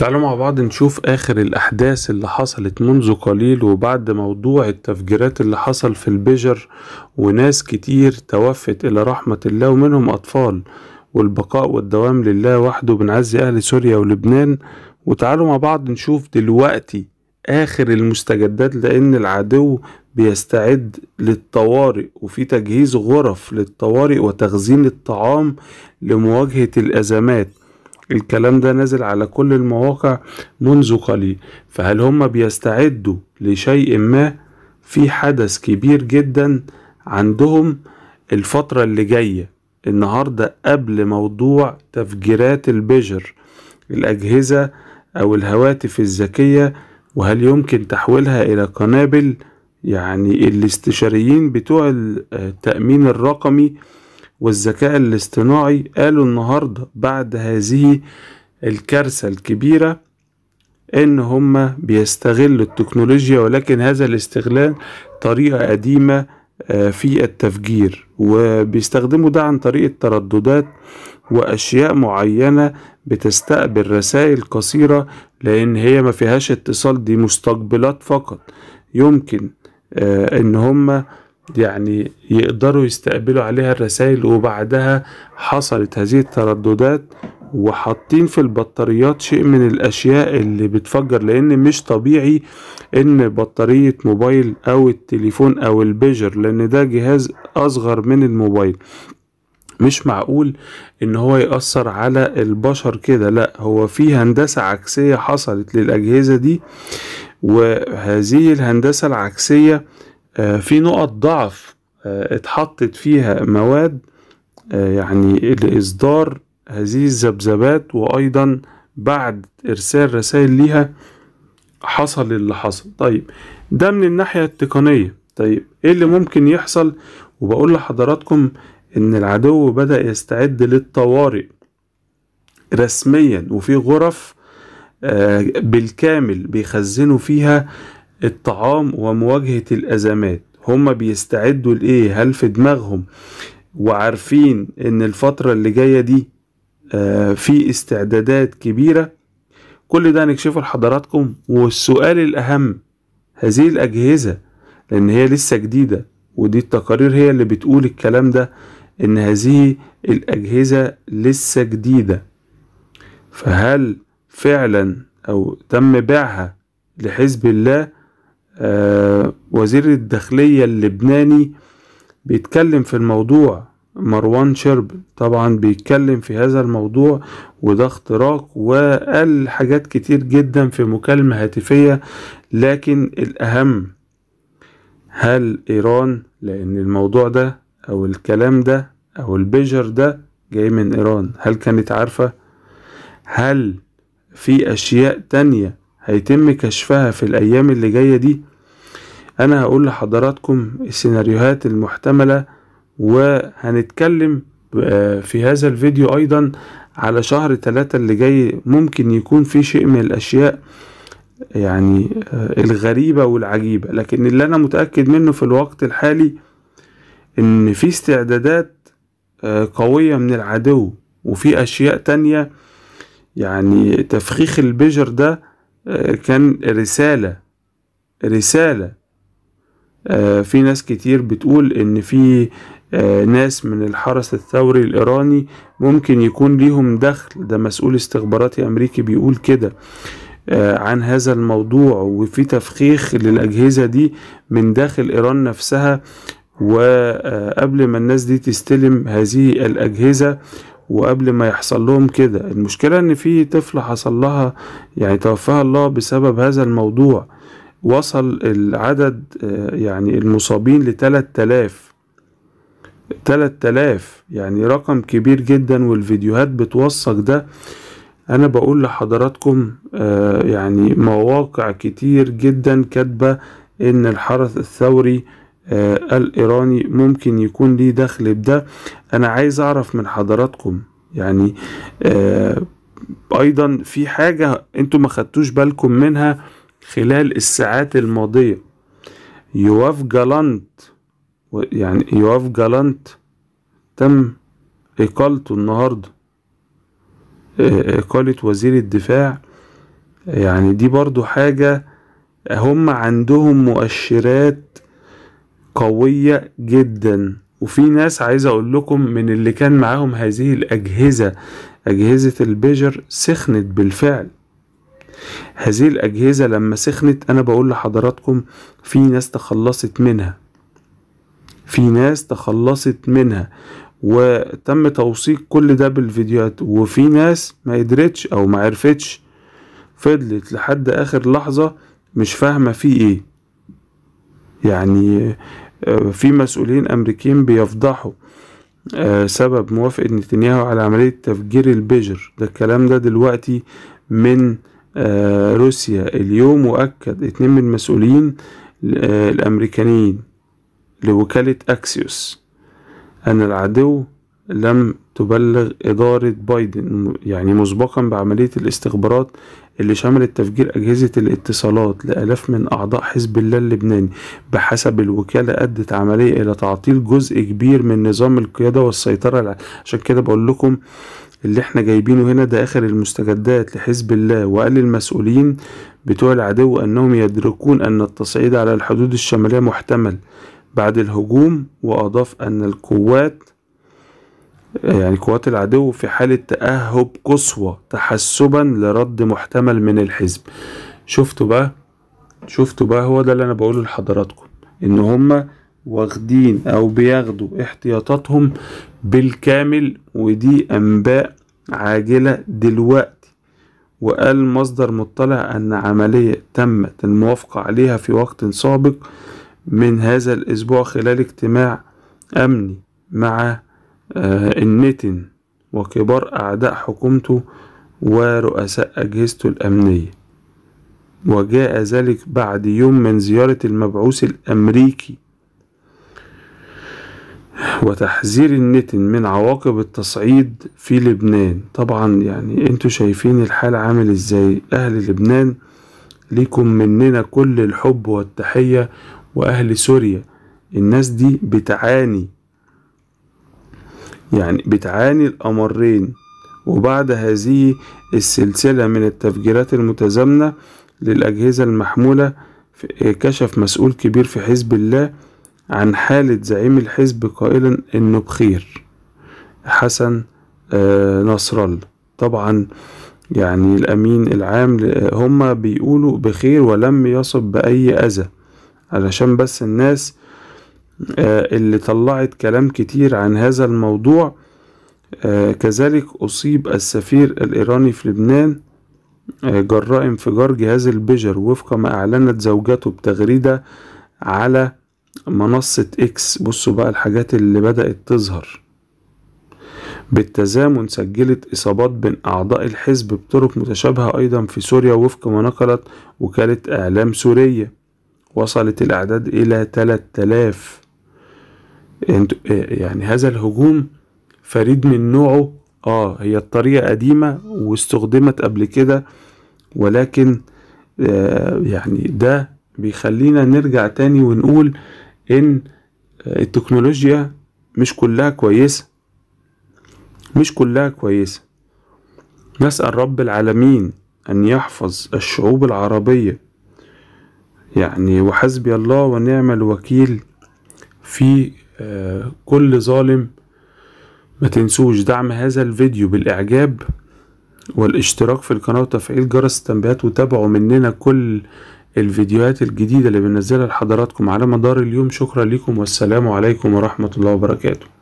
تعالوا مع بعض نشوف آخر الأحداث اللي حصلت منذ قليل وبعد موضوع التفجيرات اللي حصل في البجر وناس كتير توفت إلى رحمة الله ومنهم أطفال والبقاء والدوام لله وحده بنعزي أهل سوريا ولبنان وتعالوا مع بعض نشوف دلوقتي آخر المستجدات لأن العدو بيستعد للطوارئ وفي تجهيز غرف للطوارئ وتخزين الطعام لمواجهة الأزمات الكلام ده نازل على كل المواقع منذ قليل فهل هم بيستعدوا لشيء ما في حدث كبير جدا عندهم الفترة اللي جاية النهاردة قبل موضوع تفجيرات البجر الأجهزة أو الهواتف الذكية وهل يمكن تحويلها إلى قنابل يعني الاستشاريين بتوع آه، التأمين الرقمي والذكاء الاصطناعي قالوا النهاردة بعد هذه الكارثة الكبيرة ان هم بيستغلوا التكنولوجيا ولكن هذا الاستغلال طريقة قديمة آه، في التفجير وبيستخدموا ده عن طريق الترددات واشياء معينة بتستقبل رسائل قصيرة لان هي ما فيهاش اتصال دي مستقبلات فقط يمكن آه، ان هم يعني يقدروا يستقبلوا عليها الرسائل وبعدها حصلت هذه الترددات وحاطين في البطاريات شيء من الاشياء اللي بتفجر لان مش طبيعي ان بطارية موبايل او التليفون او البيجر لان ده جهاز اصغر من الموبايل مش معقول ان هو يأثر على البشر كده لا هو في هندسة عكسية حصلت للأجهزة دي وهذه الهندسة العكسية آه، في نقط ضعف آه، اتحطت فيها مواد آه، يعني لإصدار هذه الذبذبات وأيضا بعد إرسال رسائل ليها حصل اللي حصل طيب ده من الناحية التقنية طيب إيه اللي ممكن يحصل وبقول لحضراتكم إن العدو بدأ يستعد للطوارئ رسميا وفي غرف بالكامل بيخزنوا فيها الطعام ومواجهة الأزمات هما بيستعدوا لإيه هل في دماغهم وعارفين إن الفترة اللي جاية دي آه، في استعدادات كبيرة كل ده هنكشفه لحضراتكم والسؤال الأهم هذه الأجهزة لأن هي لسه جديدة ودي التقارير هي اللي بتقول الكلام ده إن هذه الأجهزة لسه جديدة فهل فعلا أو تم بيعها لحزب الله آه، وزير الداخلية اللبناني بيتكلم في الموضوع مروان شرب طبعا بيتكلم في هذا الموضوع وده اختراق وقال حاجات كتير جدا في مكالمة هاتفية لكن الأهم هل إيران لأن الموضوع ده أو الكلام ده أو البيجر ده جاي من إيران هل كانت عارفة هل في أشياء تانية هيتم كشفها في الأيام اللي جاية دي أنا هقول لحضراتكم السيناريوهات المحتملة وهنتكلم آه، في هذا الفيديو أيضا على شهر تلاتة اللي جاي ممكن يكون في شيء من الأشياء يعني آه، الغريبة والعجيبة لكن اللي أنا متأكد منه في الوقت الحالي إن في استعدادات آه، قوية من العدو وفي أشياء تانية يعني تفخيخ البجر ده كان رسالة رسالة آه، في ناس كتير بتقول ان في آه، ناس من الحرس الثوري الايراني ممكن يكون ليهم دخل ده مسؤول استخباراتي امريكي بيقول كده آه، عن هذا الموضوع وفي تفخيخ للاجهزة دي من داخل ايران نفسها وقبل ما الناس دي تستلم هذه الاجهزة وقبل ما يحصل لهم كده المشكلة ان في طفل حصل لها يعني توفاها الله بسبب هذا الموضوع وصل العدد آه، يعني المصابين لتلات تلاف تلات تلاف يعني رقم كبير جدا والفيديوهات بتوثق ده انا بقول لحضراتكم آه، يعني مواقع كتير جدا كاتبه ان الحرس الثوري آه، الإيراني ممكن يكون ليه دخل بده أنا عايز أعرف من حضراتكم يعني آه، أيضا في حاجة أنتم ما خدتوش بالكم منها خلال الساعات الماضية يواف جالانت يعني يواف جالانت تم إقالته النهاردة آه، إقالة وزير الدفاع يعني دي برضو حاجة هم عندهم مؤشرات قوية جدا وفي ناس عايز اقول لكم من اللي كان معاهم هذه الاجهزة اجهزة البيجر سخنت بالفعل هذه الاجهزة لما سخنت انا بقول لحضراتكم في ناس تخلصت منها في ناس تخلصت منها وتم توثيق كل ده بالفيديوهات وفي ناس ما قدرتش او ما عرفتش فضلت لحد اخر لحظة مش فاهمة في ايه يعني آه، في مسؤولين أمريكيين بيفضحوا آه، سبب موافقة نتنياهو على عملية تفجير البجر ده الكلام ده دلوقتي من آه، روسيا اليوم وأكد اتنين من المسؤولين الأمريكانيين لوكالة أكسيوس أن العدو لم تبلغ إدارة بايدن يعني مسبقا بعملية الاستخبارات اللي شملت تفجير أجهزة الاتصالات لألاف من أعضاء حزب الله اللبناني بحسب الوكالة أدت عملية إلى تعطيل جزء كبير من نظام القيادة والسيطرة عشان كده بقول لكم اللي احنا جايبينه هنا ده آخر المستجدات لحزب الله وقال المسؤولين بتوع العدو أنهم يدركون أن التصعيد على الحدود الشمالية محتمل بعد الهجوم وأضاف أن القوات يعني قوات العدو في حالة تأهب قصوى تحسبا لرد محتمل من الحزب شفتوا بقى شفتوا بقى هو ده اللي انا بقوله لحضراتكم ان هما واخدين او بياخدوا احتياطاتهم بالكامل ودي انباء عاجلة دلوقتي وقال مصدر مطلع ان عملية تمت الموافقة عليها في وقت سابق من هذا الاسبوع خلال اجتماع امني مع آه، النتن وكبار أعداء حكومته ورؤساء أجهزته الأمنية وجاء ذلك بعد يوم من زيارة المبعوث الأمريكي وتحذير النتن من عواقب التصعيد في لبنان طبعا يعني انتوا شايفين الحال عامل ازاي اهل لبنان ليكم مننا كل الحب والتحية واهل سوريا الناس دي بتعاني يعني بتعاني الأمرين وبعد هذه السلسلة من التفجيرات المتزامنة للأجهزة المحمولة كشف مسؤول كبير في حزب الله عن حالة زعيم الحزب قائلا إنه بخير حسن آه، نصر الله طبعا يعني الأمين العام هما بيقولوا بخير ولم يصب بأي أذى علشان بس الناس آه، اللي طلعت كلام كتير عن هذا الموضوع آه، كذلك أصيب السفير الإيراني في لبنان آه، جراء انفجار جهاز البجر وفق ما أعلنت زوجته بتغريدة على منصة إكس بصوا بقى الحاجات اللي بدأت تظهر بالتزامن سجلت إصابات بين أعضاء الحزب بطرق متشابهة أيضا في سوريا وفق ما نقلت وكالة إعلام سورية وصلت الأعداد إلى 3000 يعني هذا الهجوم فريد من نوعه اه هي الطريقة قديمة واستخدمت قبل كده ولكن آه يعني ده بيخلينا نرجع تاني ونقول ان التكنولوجيا مش كلها كويسة مش كلها كويسة نسأل رب العالمين أن يحفظ الشعوب العربية يعني وحسبي الله ونعم الوكيل في آه، كل ظالم ما تنسوش دعم هذا الفيديو بالإعجاب والاشتراك في القناة وتفعيل جرس التنبيهات وتابعوا مننا كل الفيديوهات الجديدة اللي بنزلها لحضراتكم على مدار اليوم شكرا لكم والسلام عليكم ورحمة الله وبركاته